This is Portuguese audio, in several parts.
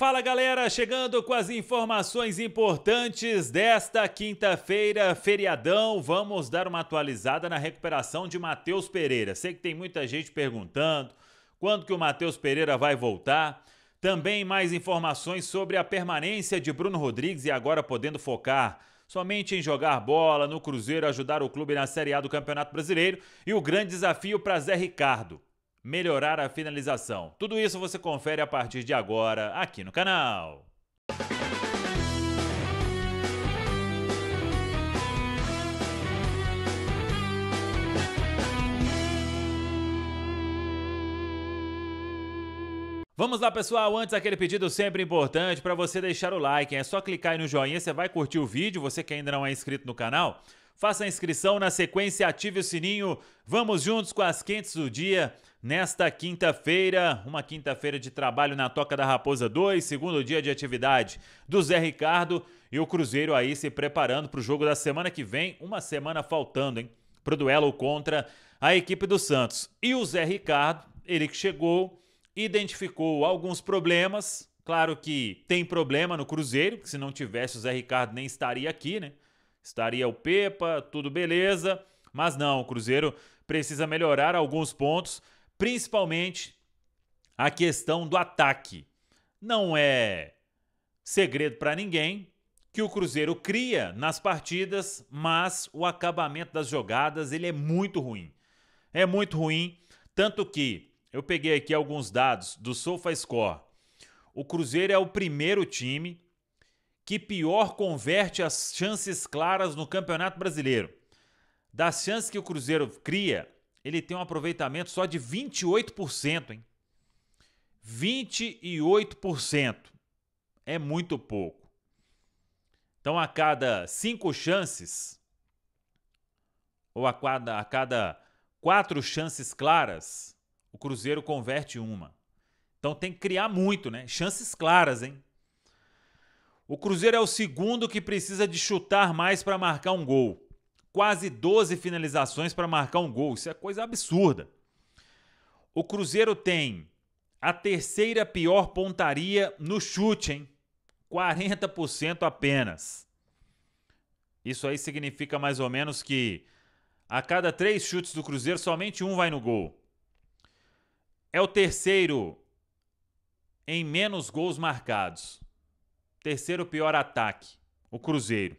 Fala galera, chegando com as informações importantes desta quinta-feira, feriadão. Vamos dar uma atualizada na recuperação de Matheus Pereira. Sei que tem muita gente perguntando quando que o Matheus Pereira vai voltar. Também mais informações sobre a permanência de Bruno Rodrigues e agora podendo focar somente em jogar bola no Cruzeiro, ajudar o clube na Série A do Campeonato Brasileiro e o grande desafio para Zé Ricardo melhorar a finalização. Tudo isso você confere a partir de agora aqui no canal. Vamos lá, pessoal. Antes, aquele pedido sempre importante para você deixar o like. É só clicar aí no joinha, você vai curtir o vídeo. Você que ainda não é inscrito no canal, faça a inscrição na sequência, ative o sininho. Vamos juntos com as quentes do dia nesta quinta-feira, uma quinta-feira de trabalho na Toca da Raposa 2, segundo dia de atividade do Zé Ricardo e o Cruzeiro aí se preparando para o jogo da semana que vem, uma semana faltando, hein? Pro duelo contra a equipe do Santos. E o Zé Ricardo, ele que chegou, identificou alguns problemas. Claro que tem problema no Cruzeiro, que se não tivesse o Zé Ricardo nem estaria aqui, né? Estaria o Pepa, tudo beleza. Mas não, o Cruzeiro precisa melhorar alguns pontos principalmente a questão do ataque. Não é segredo para ninguém que o Cruzeiro cria nas partidas, mas o acabamento das jogadas ele é muito ruim. É muito ruim, tanto que eu peguei aqui alguns dados do SofaScore. O Cruzeiro é o primeiro time que pior converte as chances claras no Campeonato Brasileiro. Das chances que o Cruzeiro cria, ele tem um aproveitamento só de 28%, hein? 28%. É muito pouco. Então, a cada cinco chances, ou a cada, a cada quatro chances claras, o Cruzeiro converte uma. Então, tem que criar muito, né? Chances claras, hein? O Cruzeiro é o segundo que precisa de chutar mais para marcar um gol quase 12 finalizações para marcar um gol. Isso é coisa absurda. O Cruzeiro tem a terceira pior pontaria no chute, hein? 40% apenas. Isso aí significa mais ou menos que a cada três chutes do Cruzeiro, somente um vai no gol. É o terceiro em menos gols marcados. Terceiro pior ataque, o Cruzeiro.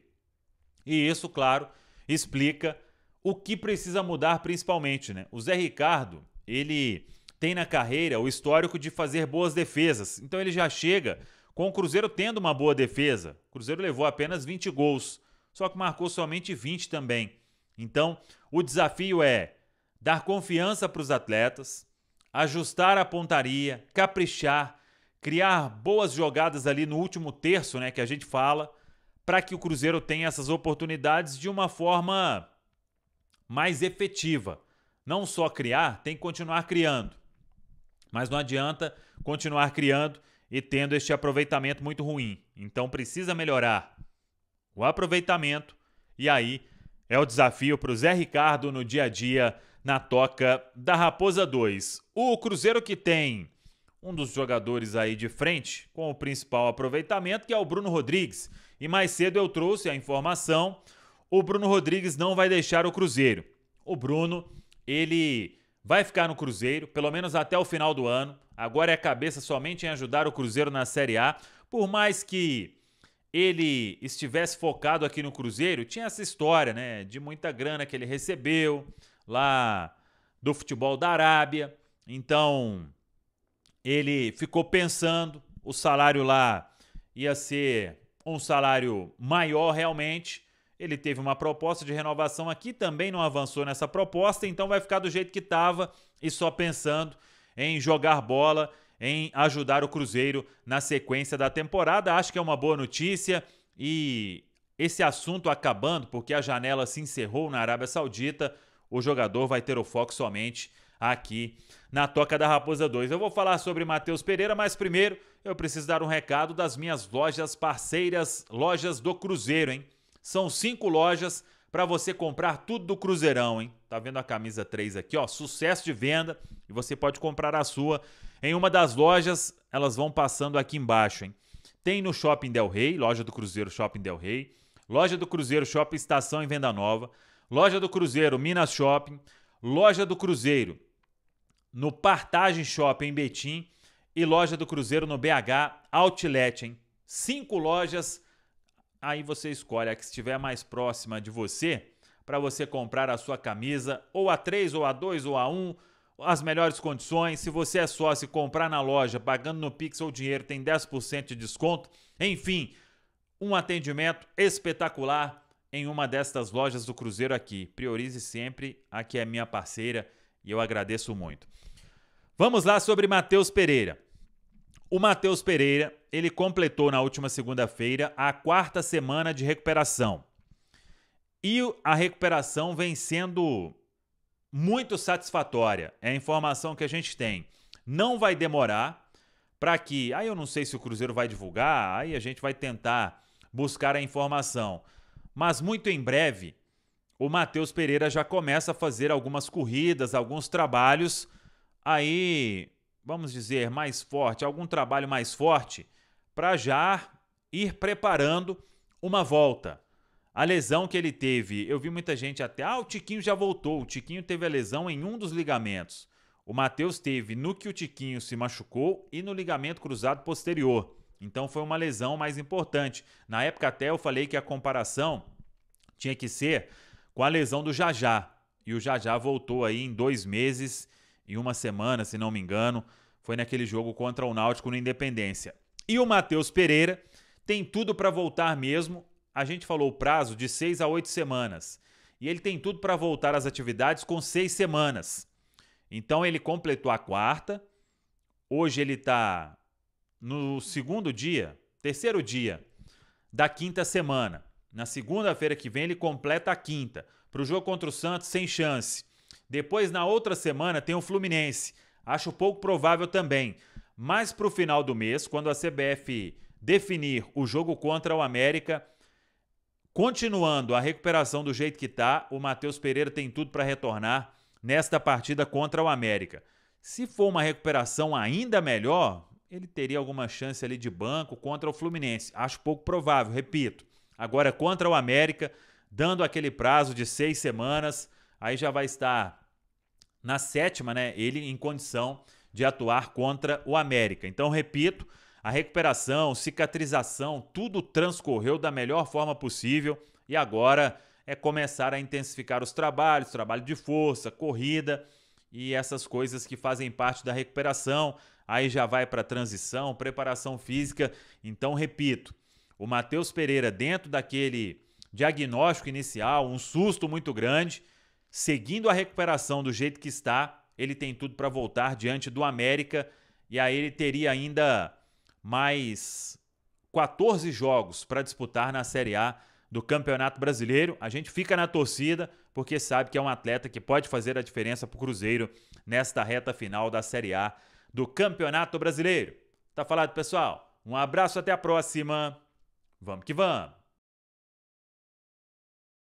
E isso, claro, explica o que precisa mudar principalmente, né? O Zé Ricardo, ele tem na carreira o histórico de fazer boas defesas. Então ele já chega com o Cruzeiro tendo uma boa defesa. O Cruzeiro levou apenas 20 gols, só que marcou somente 20 também. Então, o desafio é dar confiança para os atletas, ajustar a pontaria, caprichar, criar boas jogadas ali no último terço, né, que a gente fala, para que o Cruzeiro tenha essas oportunidades de uma forma mais efetiva. Não só criar, tem que continuar criando. Mas não adianta continuar criando e tendo este aproveitamento muito ruim. Então precisa melhorar o aproveitamento e aí é o desafio para o Zé Ricardo no dia a dia na toca da Raposa 2. O Cruzeiro que tem um dos jogadores aí de frente com o principal aproveitamento, que é o Bruno Rodrigues. E mais cedo eu trouxe a informação: o Bruno Rodrigues não vai deixar o Cruzeiro. O Bruno, ele vai ficar no Cruzeiro, pelo menos até o final do ano. Agora é cabeça somente em ajudar o Cruzeiro na Série A. Por mais que ele estivesse focado aqui no Cruzeiro, tinha essa história, né? De muita grana que ele recebeu lá do futebol da Arábia. Então, ele ficou pensando, o salário lá ia ser um salário maior realmente. Ele teve uma proposta de renovação aqui, também não avançou nessa proposta, então vai ficar do jeito que estava e só pensando em jogar bola, em ajudar o Cruzeiro na sequência da temporada. Acho que é uma boa notícia e esse assunto acabando, porque a janela se encerrou na Arábia Saudita, o jogador vai ter o foco somente aqui na Toca da Raposa 2. Eu vou falar sobre Matheus Pereira, mas primeiro eu preciso dar um recado das minhas lojas parceiras, lojas do Cruzeiro, hein? São cinco lojas para você comprar tudo do Cruzeirão, hein? Tá vendo a camisa 3 aqui, ó? Sucesso de venda e você pode comprar a sua em uma das lojas, elas vão passando aqui embaixo, hein? Tem no Shopping Del Rey, loja do Cruzeiro Shopping Del Rey, loja do Cruzeiro Shopping Estação em Venda Nova, loja do Cruzeiro Minas Shopping, loja do Cruzeiro no Partagem Shopping em Betim e loja do Cruzeiro no BH Outlet, hein? Cinco lojas, aí você escolhe a que estiver mais próxima de você para você comprar a sua camisa, ou a 3, ou a 2, ou a 1, as melhores condições. Se você é sócio e comprar na loja, pagando no Pix ou dinheiro, tem 10% de desconto. Enfim, um atendimento espetacular em uma destas lojas do Cruzeiro aqui. Priorize sempre a que é minha parceira e eu agradeço muito. Vamos lá sobre Matheus Pereira. O Matheus Pereira, ele completou na última segunda-feira a quarta semana de recuperação. E a recuperação vem sendo muito satisfatória. É a informação que a gente tem. Não vai demorar para que. Aí eu não sei se o Cruzeiro vai divulgar, aí a gente vai tentar buscar a informação. Mas muito em breve o Matheus Pereira já começa a fazer algumas corridas, alguns trabalhos aí, vamos dizer, mais forte, algum trabalho mais forte para já ir preparando uma volta. A lesão que ele teve, eu vi muita gente até, ah, o Tiquinho já voltou. O Tiquinho teve a lesão em um dos ligamentos. O Matheus teve no que o Tiquinho se machucou e no ligamento cruzado posterior. Então foi uma lesão mais importante. Na época até eu falei que a comparação tinha que ser com a lesão do Jajá. E o Jajá voltou aí em dois meses, e uma semana, se não me engano. Foi naquele jogo contra o Náutico no Independência. E o Matheus Pereira tem tudo para voltar mesmo. A gente falou o prazo de seis a oito semanas. E ele tem tudo para voltar às atividades com seis semanas. Então ele completou a quarta. Hoje ele está no segundo dia, terceiro dia da quinta semana. Na segunda-feira que vem ele completa a quinta. Para o jogo contra o Santos, sem chance. Depois, na outra semana, tem o Fluminense. Acho pouco provável também. Mas para o final do mês, quando a CBF definir o jogo contra o América, continuando a recuperação do jeito que está, o Matheus Pereira tem tudo para retornar nesta partida contra o América. Se for uma recuperação ainda melhor, ele teria alguma chance ali de banco contra o Fluminense. Acho pouco provável, repito agora é contra o América, dando aquele prazo de seis semanas. Aí já vai estar na sétima, né? Ele em condição de atuar contra o América. Então, repito, a recuperação, cicatrização, tudo transcorreu da melhor forma possível e agora é começar a intensificar os trabalhos, trabalho de força, corrida e essas coisas que fazem parte da recuperação. Aí já vai para transição, preparação física. Então, repito, o Matheus Pereira dentro daquele diagnóstico inicial, um susto muito grande, seguindo a recuperação do jeito que está, ele tem tudo para voltar diante do América e aí ele teria ainda mais 14 jogos para disputar na Série A do Campeonato Brasileiro. A gente fica na torcida porque sabe que é um atleta que pode fazer a diferença para o Cruzeiro nesta reta final da Série A do Campeonato Brasileiro. Tá falado, pessoal? Um abraço, até a próxima! Vamos que vamos!